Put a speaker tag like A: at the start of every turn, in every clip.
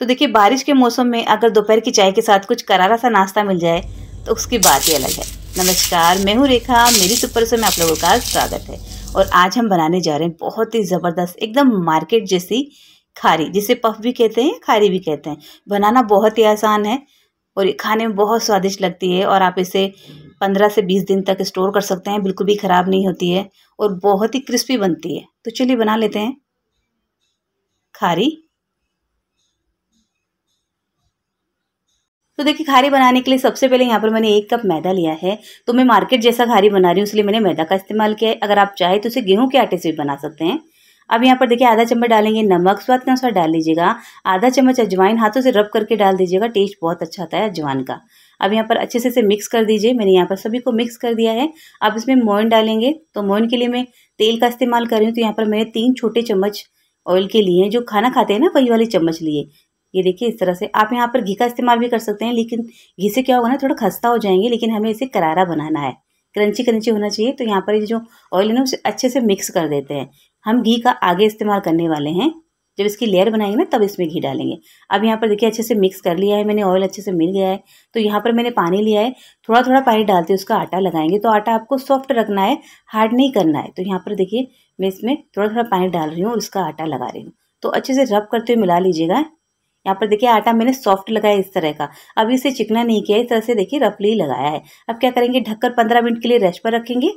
A: तो देखिए बारिश के मौसम में अगर दोपहर की चाय के साथ कुछ करारा सा नाश्ता मिल जाए तो उसकी बात ही अलग है नमस्कार मैं हूँ रेखा मेरी सुपर से मैं आप लोगों का स्वागत है और आज हम बनाने जा रहे हैं बहुत ही ज़बरदस्त एकदम मार्केट जैसी खारी जिसे पफ भी कहते हैं खारी भी कहते हैं बनाना बहुत ही आसान है और ये खाने में बहुत स्वादिष्ट लगती है और आप इसे पंद्रह से बीस दिन तक स्टोर कर सकते हैं बिल्कुल भी ख़राब नहीं होती है और बहुत ही क्रिस्पी बनती है तो चलिए बना लेते हैं खारी तो देखिए खारी बनाने के लिए सबसे पहले यहाँ पर मैंने एक कप मैदा लिया है तो मैं मार्केट जैसा घारी बना रही हूँ इसलिए मैंने मैदा का इस्तेमाल किया है अगर आप चाहे तो उसे गेहूँ के आटे से भी बना सकते हैं अब यहाँ पर देखिए आधा चम्मच डालेंगे नमक स्वाद के अनुसार डाल लीजिएगा आधा चम्मच अजवाइन हाथों से रब करके डाल दीजिएगा टेस्ट बहुत अच्छा आता है अजवाइन का अब यहाँ पर अच्छे से इसे मिक्स कर दीजिए मैंने यहाँ पर सभी को मिक्स कर दिया है अब इसमें मोइन डालेंगे तो मोइन के लिए मैं तेल का इस्तेमाल कर रही हूँ तो यहाँ पर मैंने तीन छोटे चम्मच ऑयल के लिए जो खाना खाते हैं ना वही वाली चम्मच लिए ये देखिए इस तरह से आप यहाँ पर घी का इस्तेमाल भी कर सकते हैं लेकिन घी से क्या होगा ना थोड़ा खस्ता हो जाएंगे लेकिन हमें इसे करारा बनाना है क्रंची क्रंची होना चाहिए तो यहाँ पर ये जो ऑयल है ना उसे अच्छे से मिक्स कर देते हैं हम घी का आगे इस्तेमाल करने वाले हैं जब इसकी लेयर बनाएंगे ना तब इसमें घी डालेंगे अब यहाँ पर देखिए अच्छे से मिक्स कर लिया है मैंने ऑयल अच्छे से मिल गया है तो यहाँ पर मैंने पानी लिया है थोड़ा थोड़ा पानी डालते हुए उसका आटा लगाएंगे तो आटा आपको सॉफ्ट रखना है हार्ड नहीं करना है तो यहाँ पर देखिए मैं इसमें थोड़ा थोड़ा पानी डाल रही हूँ और उसका आटा लगा रही हूँ तो अच्छे से रब करते हुए मिला लीजिएगा यहाँ पर देखिए आटा मैंने सॉफ्ट लगाया इस तरह का अभी इसे चिकना नहीं किया इस तरह से देखिए रफली लगाया है अब क्या करेंगे ढककर पंद्रह मिनट के लिए रेस्ट पर रखेंगे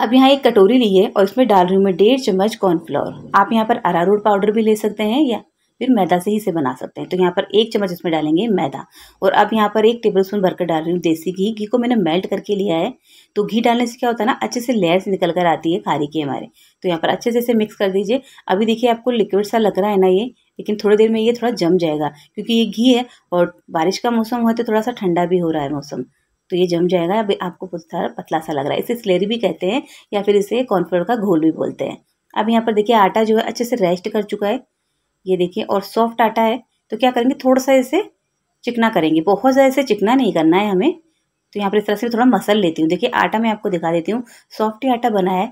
A: अब यहाँ एक कटोरी ली है और इसमें डाल रही हूँ मैं डेढ़ चम्मच कॉर्नफ्लोर आप यहाँ पर अरारूट पाउडर भी ले सकते हैं या फिर मैदा से ही इसे बना सकते हैं तो यहाँ पर एक चम्मच इसमें डालेंगे मैदा और अब यहाँ पर एक टेबल स्पून भरकर डाल रही हूँ देसी घी घी को मैंने मेल्ट करके लिया है तो घी डालने से क्या होता है ना अच्छे से लेयर्स निकल कर आती है खारी की हमारे तो यहाँ पर अच्छे से इसे मिक्स कर दीजिए अभी देखिए आपको लिक्विड सा लग रहा है ना ये लेकिन थोड़ी देर में ये थोड़ा जम जाएगा क्योंकि ये घी है और बारिश का मौसम हुआ तो थोड़ा सा ठंडा भी हो रहा है मौसम तो ये जम जाएगा अभी आपको थोड़ा पतला सा लग रहा है इसे स्लेरी भी कहते हैं या फिर इसे कॉर्नफ्लोर का घोल भी बोलते हैं अब यहाँ पर देखिए आटा जो है अच्छे से रेस्ट कर चुका है ये देखिए और सॉफ्ट आटा है तो क्या करेंगे थोड़ा सा इसे चिकना करेंगे बहुत ज़्यादा इसे चिकना नहीं करना है हमें तो यहाँ पर इस तरह से थोड़ा मसल लेती हूँ देखिए आटा मैं आपको दिखा देती हूँ सॉफ्ट ही आटा बना है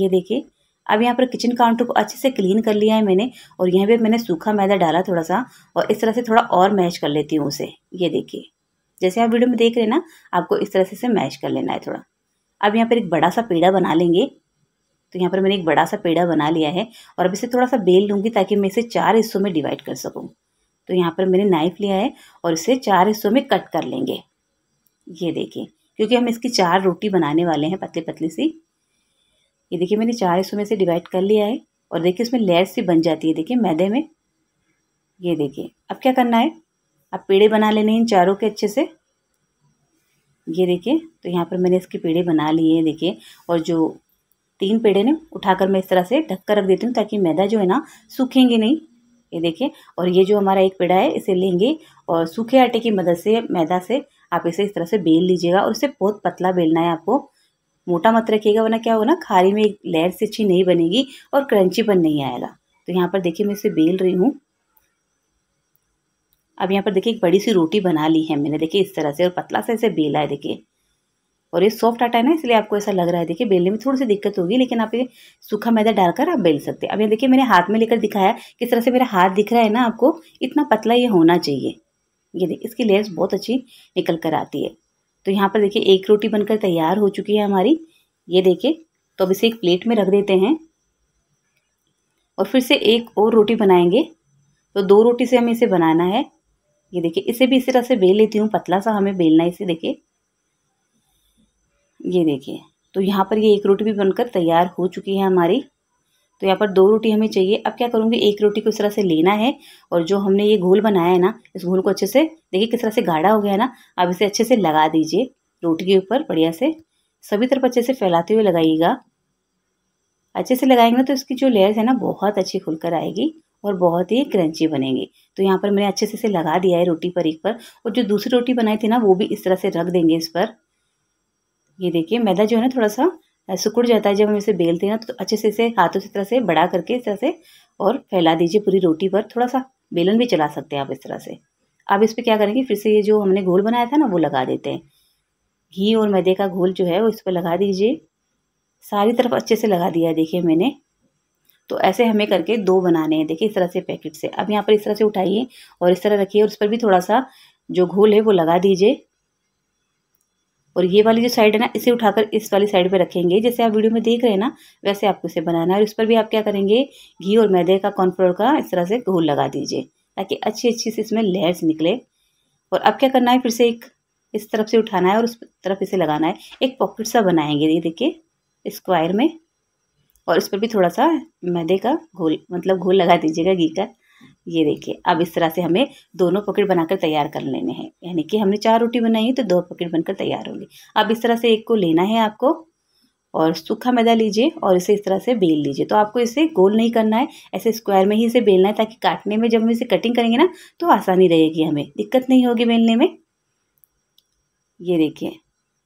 A: ये देखिए अब यहाँ पर किचन काउंटर को अच्छे से क्लीन कर लिया है मैंने और यहाँ पर मैंने सूखा मैदा डाला थोड़ा सा और इस तरह से थोड़ा और मैश कर लेती हूँ उसे ये देखिए जैसे आप वीडियो में देख रहे हैं ना आपको इस तरह से इसे मैश कर लेना है थोड़ा अब यहाँ पर एक बड़ा सा पेड़ा बना लेंगे तो यहाँ पर मैंने एक बड़ा सा पेड़ा बना लिया है और अब इसे थोड़ा सा बेल लूँगी ताकि मैं इसे चार हिस्सों में डिवाइड कर सकूँ तो यहाँ पर मैंने नाइफ लिया है और इसे चार हिस्सों में कट कर लेंगे ये देखिए क्योंकि हम इसकी चार रोटी बनाने वाले हैं पतली पतली सी ये देखिए मैंने चार हिस्सों में से डिवाइड कर लिया है और देखिए इसमें लेयर सी बन जाती है देखिए मैदे में ये देखिए अब क्या करना है अब पेड़े बना लेने इन चारों के अच्छे से ये देखिए तो यहाँ पर मैंने इसके पेड़े बना लिए हैं देखिए और जो तीन पेड़े ने उठाकर मैं इस तरह से ढक कर रख देती हूँ ताकि मैदा जो है ना सूखेंगे नहीं ये देखिए और ये जो हमारा एक पेड़ा है इसे लेंगे और सूखे आटे की मदद से मैदा से आप इसे इस तरह से बेल लीजिएगा और इसे बहुत पतला बेलना है आपको मोटा मत रखिएगा वरना क्या होगा ना खारी में एक लेयर से अच्छी नहीं बनेगी और क्रंचीपन नहीं आएगा तो यहाँ पर देखिए मैं इसे बेल रही हूँ अब यहाँ पर देखिए एक बड़ी सी रोटी बना ली है मैंने देखिए इस तरह से और पतला सा इसे बेला है देखिए और ये सॉफ्ट आटा है ना इसलिए आपको ऐसा लग रहा है देखिए बेलने में थोड़ी सी दिक्कत होगी लेकिन आप ये सूखा मैदा डालकर आप बेल सकते हैं अब ये देखिए मैंने हाथ में लेकर दिखाया किस तरह से मेरा हाथ दिख रहा है ना आपको इतना पतला ये होना चाहिए ये देखिए इसकी लेयर्स बहुत अच्छी निकल कर आती है तो यहाँ पर देखिए एक रोटी बनकर तैयार हो चुकी है हमारी ये देखिए तो अब इसे एक प्लेट में रख देते हैं और फिर से एक और रोटी बनाएंगे तो दो रोटी से हमें इसे बनाना है ये देखिए इसे भी इसी तरह से बेल लेती हूँ पतला सा हमें बेलना है इसे देखिए ये देखिए तो यहाँ पर ये एक रोटी भी बनकर तैयार हो चुकी है हमारी तो यहाँ पर दो रोटी हमें चाहिए अब क्या करूँगी एक रोटी को इस तरह से लेना है और जो हमने ये घोल बनाया है ना इस घोल को अच्छे से देखिए किस तरह से गाढ़ा हो गया है ना अब इसे अच्छे से लगा दीजिए रोटी के ऊपर बढ़िया से सभी तरफ अच्छे से फैलाते हुए लगाइएगा अच्छे से लगाएंगे ना तो इसकी जो लेयर्स है ना बहुत अच्छी खुलकर आएगी और बहुत ही क्रंची बनेंगे तो यहाँ पर मैंने अच्छे से इसे लगा दिया है रोटी पर एक पर और जो दूसरी रोटी बनाई थी ना वो भी इस तरह से रख देंगे इस पर ये देखिए मैदा जो है ना थोड़ा सा सिकुड़ जाता है जब हम इसे बेलते हैं ना तो अच्छे से इसे हाथों से तरह से बड़ा करके इस तरह से और फैला दीजिए पूरी रोटी पर थोड़ा सा बेलन भी चला सकते हैं आप इस तरह से अब इस पर क्या करेंगे फिर से ये जो हमने घोल बनाया था ना वो लगा देते हैं घी और मैदे का घोल जो है वो इस पर लगा दीजिए सारी तरफ अच्छे से लगा दिया देखिए मैंने तो ऐसे हमें करके दो बनाने हैं देखिए इस तरह से पैकेट से अब यहाँ पर इस तरह से उठाइए और इस तरह रखिए और उस पर भी थोड़ा सा जो घोल है वो लगा दीजिए और ये वाली जो साइड है ना इसे उठाकर इस वाली साइड पे रखेंगे जैसे आप वीडियो में देख रहे हैं ना वैसे आपको इसे बनाना है और इस पर भी आप क्या करेंगे घी और मैदे का कॉर्नफ्लोर का इस तरह से घोल लगा दीजिए ताकि अच्छी अच्छी से इसमें लेयर्स निकले और अब क्या करना है फिर से एक इस तरफ से उठाना है और उस तरफ इसे लगाना है एक पॉकेट सा बनाएंगे ये देखिए स्क्वायर में और इस पर भी थोड़ा सा मैदे का घोल मतलब घोल लगा दीजिएगा घी का ये देखिए अब इस तरह से हमें दोनों पॉकेट बनाकर तैयार कर लेने हैं यानी कि हमने चार रोटी बनाई तो दो पॉकेट बनकर तैयार होगी अब इस तरह से एक को लेना है आपको और सूखा मैदा लीजिए और इसे इस तरह से बेल लीजिए तो आपको इसे गोल नहीं करना है ऐसे स्क्वायर में ही इसे बेलना है ताकि काटने में जब हम इसे कटिंग करेंगे ना तो आसानी रहेगी हमें दिक्कत नहीं होगी बेलने में ये देखिए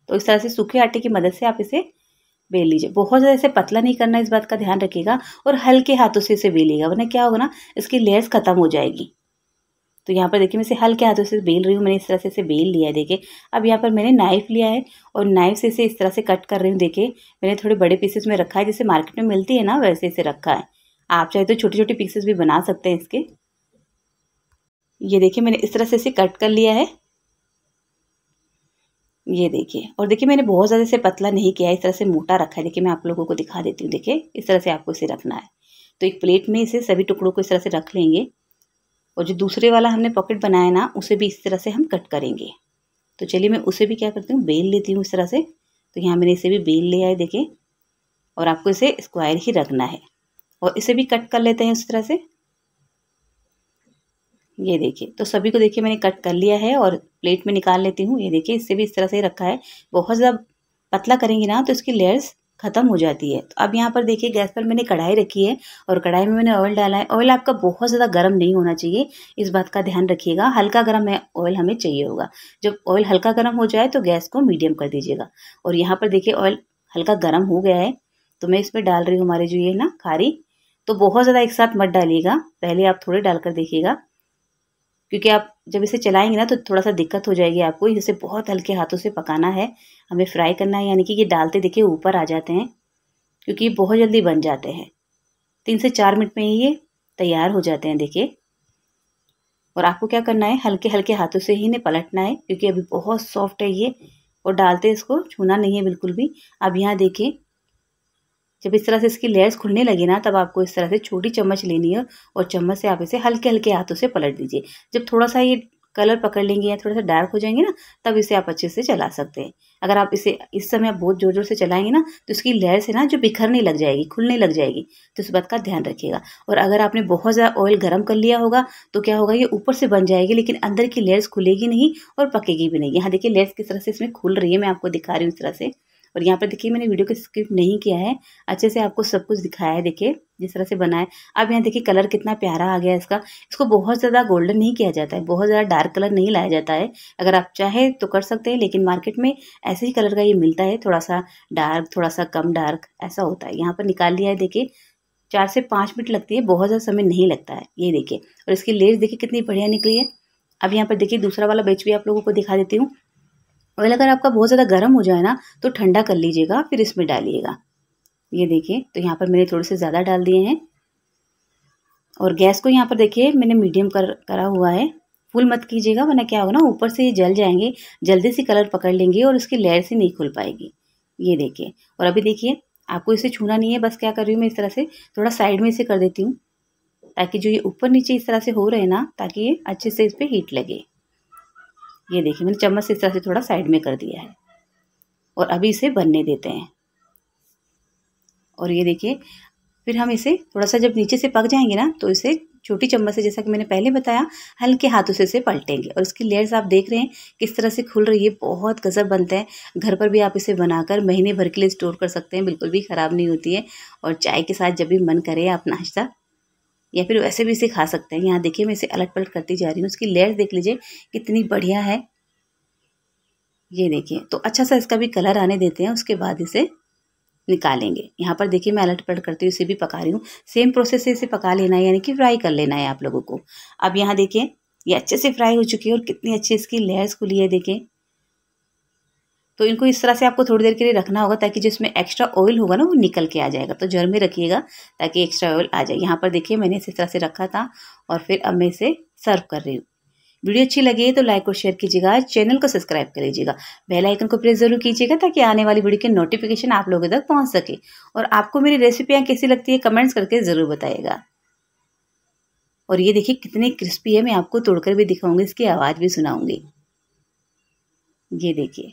A: तो इस तरह से सूखे आटे की मदद से आप इसे बेल लीजिए बहुत ज़्यादा इसे पतला नहीं करना इस बात का ध्यान रखिएगा और हल्के हाथों से इसे बेलिएगा वरना क्या होगा ना इसकी लेयर्स ख़त्म हो जाएगी तो यहाँ पर देखिए मैं इसे हल्के हाथों से बेल रही हूँ मैंने इस तरह से इसे बेल लिया है देखिए अब यहाँ पर मैंने नाइफ़ लिया है और नाइफ से इसे इस तरह से कट कर रही हूँ देखिए मैंने थोड़े बड़े पीसेस में रखा है जैसे मार्केट में मिलती है ना वैसे इसे रखा है आप चाहे तो छोटे छोटे पीसेस भी बना सकते हैं इसके ये देखिए मैंने इस तरह से इसे कट कर लिया है ये देखिए और देखिए मैंने बहुत ज़्यादा इसे पतला नहीं किया है इस तरह से मोटा रखा है देखिए मैं आप लोगों को दिखा देती हूँ देखिए इस तरह से आपको इसे रखना है तो एक प्लेट में इसे सभी टुकड़ों को इस तरह से रख लेंगे और जो दूसरे वाला हमने पॉकेट बनाया ना उसे भी इस तरह से हम कट करेंगे तो चलिए मैं उसे भी क्या करती हूँ बेल लेती हूँ इस तरह से तो यहाँ मैंने इसे भी बेल लिया है देखिए और आपको इसे स्क्वायर ही रखना है और इसे भी कट कर लेते हैं उस तरह से ये देखिए तो सभी को देखिए मैंने कट कर लिया है और प्लेट में निकाल लेती हूँ ये देखिए इससे भी इस तरह से ही रखा है बहुत ज़्यादा पतला करेंगे ना तो इसकी लेयर्स ख़त्म हो जाती है तो अब यहाँ पर देखिए गैस पर मैंने कढ़ाई रखी है और कढ़ाई में मैंने ऑयल डाला है ऑयल आपका बहुत ज़्यादा गर्म नहीं होना चाहिए इस बात का ध्यान रखिएगा हल्का गर्म है ऑयल हमें चाहिए होगा जब ऑयल हल्का गर्म हो जाए तो गैस को मीडियम कर दीजिएगा और यहाँ पर देखिए ऑयल हल्का गर्म हो गया है तो मैं इसमें डाल रही हूँ हमारे जो ये ना खारी तो बहुत ज़्यादा एक साथ मत डालिएगा पहले आप थोड़े डालकर देखिएगा क्योंकि आप जब इसे चलाएंगे ना तो थोड़ा सा दिक्कत हो जाएगी आपको इसे बहुत हल्के हाथों से पकाना है हमें फ्राई करना है यानी कि ये डालते देखिए ऊपर आ जाते हैं क्योंकि ये बहुत जल्दी बन जाते हैं तीन से चार मिनट में ही ये तैयार हो जाते हैं देखिए और आपको क्या करना है हल्के हल्के हाथों से ही इन्हें पलटना है क्योंकि अभी बहुत सॉफ्ट है ये और डालते इसको छूना नहीं है बिल्कुल भी अब यहाँ देखिए जब इस तरह से इसकी लेयर्स खुलने लगे ना तब आपको इस तरह से छोटी चम्मच लेनी है और चम्मच से आप इसे हल्के हल्के हाथों से पलट दीजिए जब थोड़ा सा ये कलर पकड़ लेंगे या थोड़ा सा डार्क हो जाएंगे ना तब इसे आप अच्छे से चला सकते हैं अगर आप इसे इस समय आप बहुत जोर जोर से चलाएंगे ना तो इसकी लेयर से ना जो बिखरने लग जाएगी खुलने लग जाएगी तो इस बात का ध्यान रखिएगा और अगर आपने बहुत ज़्यादा ऑयल गर्म कर लिया होगा तो क्या होगा ये ऊपर से बन जाएगी लेकिन अंदर की लेयर्स खुलेगी नहीं और पकेगी भी नहीं यहाँ देखिए लेयर्स किस तरह से इसमें खुल रही है मैं आपको दिखा रही हूँ इस तरह से और यहाँ पर देखिए मैंने वीडियो को स्किप नहीं किया है अच्छे से आपको सब कुछ दिखाया है देखिए जिस तरह से बना है अब यहाँ देखिए कलर कितना प्यारा आ गया इसका इसको बहुत ज़्यादा गोल्डन नहीं किया जाता है बहुत ज़्यादा डार्क कलर नहीं लाया जाता है अगर आप चाहें तो कर सकते हैं लेकिन मार्केट में ऐसे ही कलर का ये मिलता है थोड़ा सा डार्क थोड़ा सा कम डार्क ऐसा होता है यहाँ पर निकाल लिया है देखिए चार से पाँच मिनट लगती है बहुत ज़्यादा समय नहीं लगता है ये देखिए और इसकी लेस देखिए कितनी बढ़िया निकली है अब यहाँ पर देखिए दूसरा वाला बेच भी आप लोगों को दिखा देती हूँ और अगर आपका बहुत ज़्यादा गर्म हो जाए ना तो ठंडा कर लीजिएगा फिर इसमें डालिएगा ये देखिए तो यहाँ पर मैंने थोड़े से ज़्यादा डाल दिए हैं और गैस को यहाँ पर देखिए मैंने मीडियम कर करा हुआ है फुल मत कीजिएगा वरना क्या होगा ना ऊपर से ये जल जाएंगे जल्दी से कलर पकड़ लेंगे और उसकी लेयर से नहीं खुल पाएगी ये देखिए और अभी देखिए आपको इसे छूना नहीं है बस क्या कर रही हूँ मैं इस तरह से थोड़ा साइड में इसे कर देती हूँ ताकि जो ये ऊपर नीचे इस तरह से हो रहे ना ताकि ये अच्छे से इस पर हीट लगे ये देखिए मैंने चम्मच से इस तरह से थोड़ा साइड में कर दिया है और अभी इसे बनने देते हैं और ये देखिए फिर हम इसे थोड़ा सा जब नीचे से पक जाएंगे ना तो इसे छोटी चम्मच से जैसा कि मैंने पहले बताया हल्के हाथों से इसे पलटेंगे और इसकी लेयर्स आप देख रहे हैं किस तरह से खुल रही है बहुत गज़ब बनता है घर पर भी आप इसे बनाकर महीने भर के लिए स्टोर कर सकते हैं बिल्कुल भी ख़राब नहीं होती है और चाय के साथ जब भी मन करे आप नाश्ता या फिर वैसे भी इसे खा सकते हैं यहाँ देखिए मैं इसे अलट पलट करती जा रही हूँ उसकी लेयर देख लीजिए कितनी बढ़िया है ये देखिए तो अच्छा सा इसका भी कलर आने देते हैं उसके बाद इसे निकालेंगे यहाँ पर देखिए मैं अलट पलट करती हूँ इसे भी पका रही हूँ सेम प्रोसेस से इसे पका लेना है यानी कि फ्राई कर लेना है आप लोगों को अब यहाँ देखिए ये अच्छे से फ्राई हो चुकी है और कितनी अच्छी इसकी लेयर्स खुली है देखें तो इनको इस तरह से आपको थोड़ी देर के लिए रखना होगा ताकि जो इसमें एक्स्ट्रा ऑयल होगा ना वो निकल के आ जाएगा तो जर में रखिएगा ताकि एक्स्ट्रा ऑयल आ जाए यहाँ पर देखिए मैंने इस तरह से रखा था और फिर अब मैं इसे सर्व कर रही हूँ वीडियो अच्छी लगी तो लाइक और शेयर कीजिएगा चैनल को सब्सक्राइब कर लीजिएगा बेल आइकन को प्रेस जरूर कीजिएगा ताकि आने वाली वीडियो के नोटिफिकेशन आप लोगों तक पहुंच सके और आपको मेरी रेसिपियाँ कैसी लगती है कमेंट्स करके ज़रूर बताइएगा और ये देखिए कितनी क्रिस्पी है मैं आपको तोड़कर भी दिखाऊंगी इसकी आवाज़ भी सुनाऊंगी ये देखिए